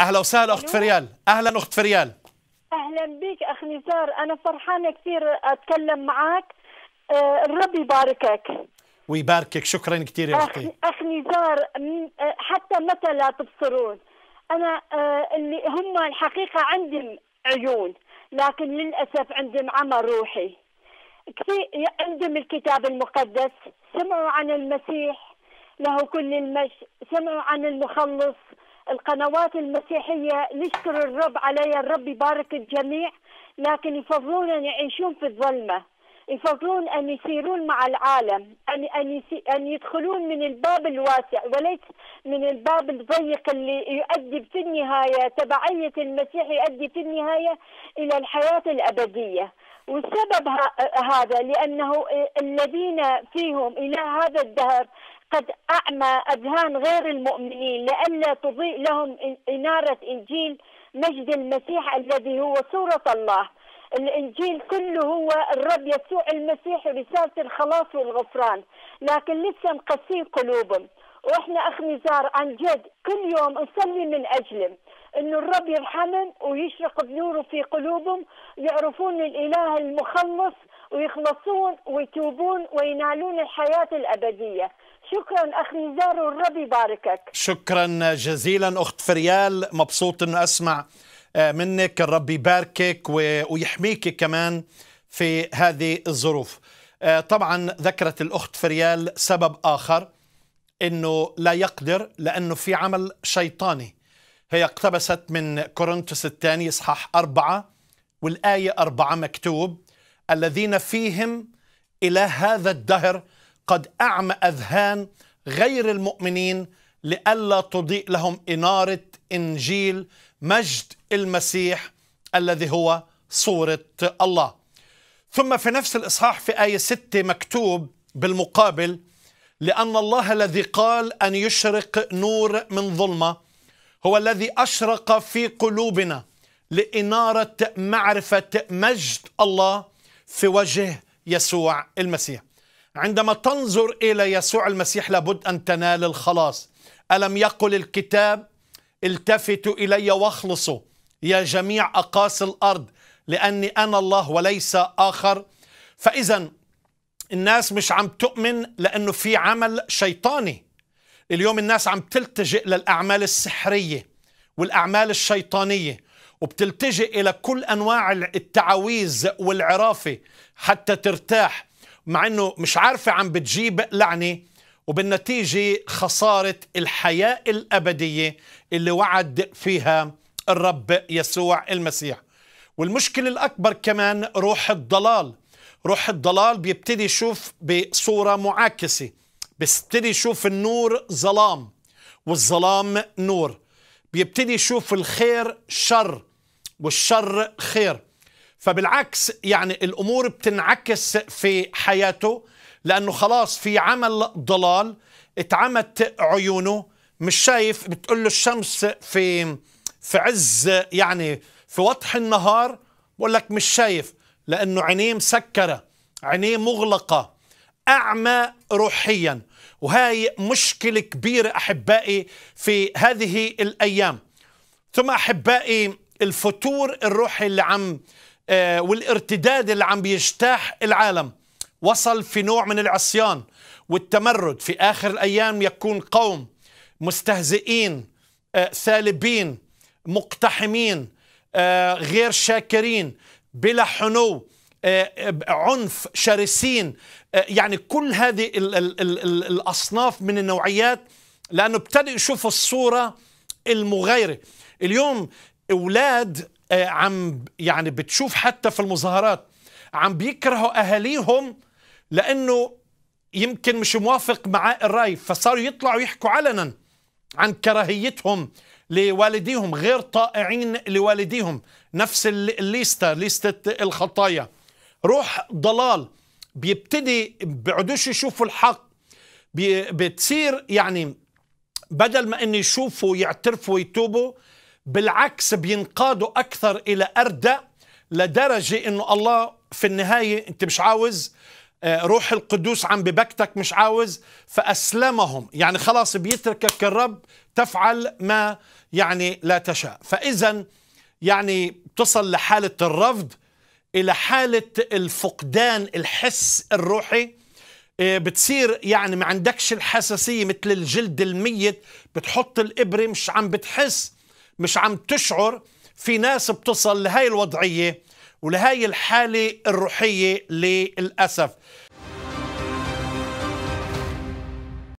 اهلا وسهلا اخت فريال اهلا اخت فريال اهلا بك اخ نزار انا فرحانه كثير اتكلم معك آه، الرب يباركك ويباركك شكرا كثير يا اختي اخ نزار آه، حتى متى لا تبصرون انا آه، اللي هم الحقيقه عندهم عيون لكن للاسف عندهم عمى روحي كثير عندهم الكتاب المقدس سمعوا عن المسيح له كل المجد سمعوا عن المخلص القنوات المسيحية نشكر الرب عليها الرب يبارك الجميع لكن يفضلون أن يعيشون في الظلمة يفضلون أن يسيرون مع العالم أن أن أن يدخلون من الباب الواسع وليس من الباب الضيق اللي يؤدي في النهاية تبعية المسيح يؤدي في النهاية إلى الحياة الأبدية والسبب هذا لأنه الذين فيهم إلى هذا الدهر قد أعمى أذهان غير المؤمنين لئلا تضيء لهم إنارة إنجيل مجد المسيح الذي هو صورة الله الانجيل كله هو الرب يسوع المسيح رساله الخلاص والغفران لكن لسه مقسين قلوبهم واحنا اخ نزار عن جد كل يوم نصلي من اجلهم انه الرب يرحمهم ويشرق بنوره في قلوبهم يعرفون الاله المخلص ويخلصون ويتوبون وينالون الحياه الابديه شكرا اخ نزار والرب يباركك شكرا جزيلا اخت فريال مبسوط انه اسمع آه، منك الرب يباركك ويحميك كمان في هذه الظروف آه، طبعا ذكرت الاخت فريال سبب اخر انه لا يقدر لانه في عمل شيطاني هي اقتبست من كورنثوس الثاني إصحاح أربعة والآية أربعة مكتوب الذين فيهم إلى هذا الدهر قد أعمى أذهان غير المؤمنين لئلا تضيء لهم إنارة إنجيل مجد المسيح الذي هو صورة الله ثم في نفس الإصحاح في آية 6 مكتوب بالمقابل لأن الله الذي قال أن يشرق نور من ظلمة هو الذي أشرق في قلوبنا لإنارة معرفة مجد الله في وجه يسوع المسيح عندما تنظر إلى يسوع المسيح لابد أن تنال الخلاص ألم يقل الكتاب التفتوا إلي واخلصوا يا جميع أقاصي الأرض لأني أنا الله وليس آخر فإذا الناس مش عم تؤمن لأنه في عمل شيطاني اليوم الناس عم تلتجئ للأعمال السحرية والأعمال الشيطانية وبتلتجئ إلى كل أنواع التعاويذ والعرافة حتى ترتاح مع أنه مش عارفة عم بتجيب لعنة وبالنتيجة خسارة الحياة الأبدية اللي وعد فيها الرب يسوع المسيح والمشكلة الأكبر كمان روح الضلال روح الضلال بيبتدي يشوف بصورة معاكسة بيبتدي يشوف النور ظلام والظلام نور بيبتدي يشوف الخير شر والشر خير فبالعكس يعني الامور بتنعكس في حياته لانه خلاص في عمل ضلال اتعمت عيونه مش شايف بتقول له الشمس في في عز يعني في وضح النهار بقول لك مش شايف لانه عينيه مسكره عينيه مغلقه أعمى روحيا وهي مشكلة كبيرة أحبائي في هذه الأيام ثم أحبائي الفتور الروحي اللي عم آه، والارتداد اللي عم بيجتاح العالم وصل في نوع من العصيان والتمرد في آخر الأيام يكون قوم مستهزئين ثالبين آه، مقتحمين آه، غير شاكرين بلا حنو آه، آه، عنف شرسين آه، يعني كل هذه ال ال ال الأصناف من النوعيات لأنه ابتدوا يشوفوا الصورة المغيرة اليوم أولاد عم يعني بتشوف حتى في المظاهرات عم بيكرهوا أهاليهم لأنه يمكن مش موافق مع الرأي فصاروا يطلعوا يحكوا علنا عن كراهيتهم لوالديهم غير طائعين لوالديهم نفس الليستة ليستة الخطايا روح ضلال بيبتدي بيقعدوش يشوفوا الحق بتصير يعني بدل ما ان يشوفوا يعترفوا ويتوبوا بالعكس بينقادوا اكثر الى اردى لدرجه انه الله في النهايه انت مش عاوز آه، روح القدوس عم ببكتك مش عاوز فاسلمهم يعني خلاص بيتركك الرب تفعل ما يعني لا تشاء فاذا يعني تصل لحاله الرفض الى حاله الفقدان الحس الروحي آه، بتصير يعني ما عندكش الحساسيه مثل الجلد الميت بتحط الابره مش عم بتحس مش عم تشعر في ناس بتصل لهي الوضعيه ولهي الحاله الروحيه للاسف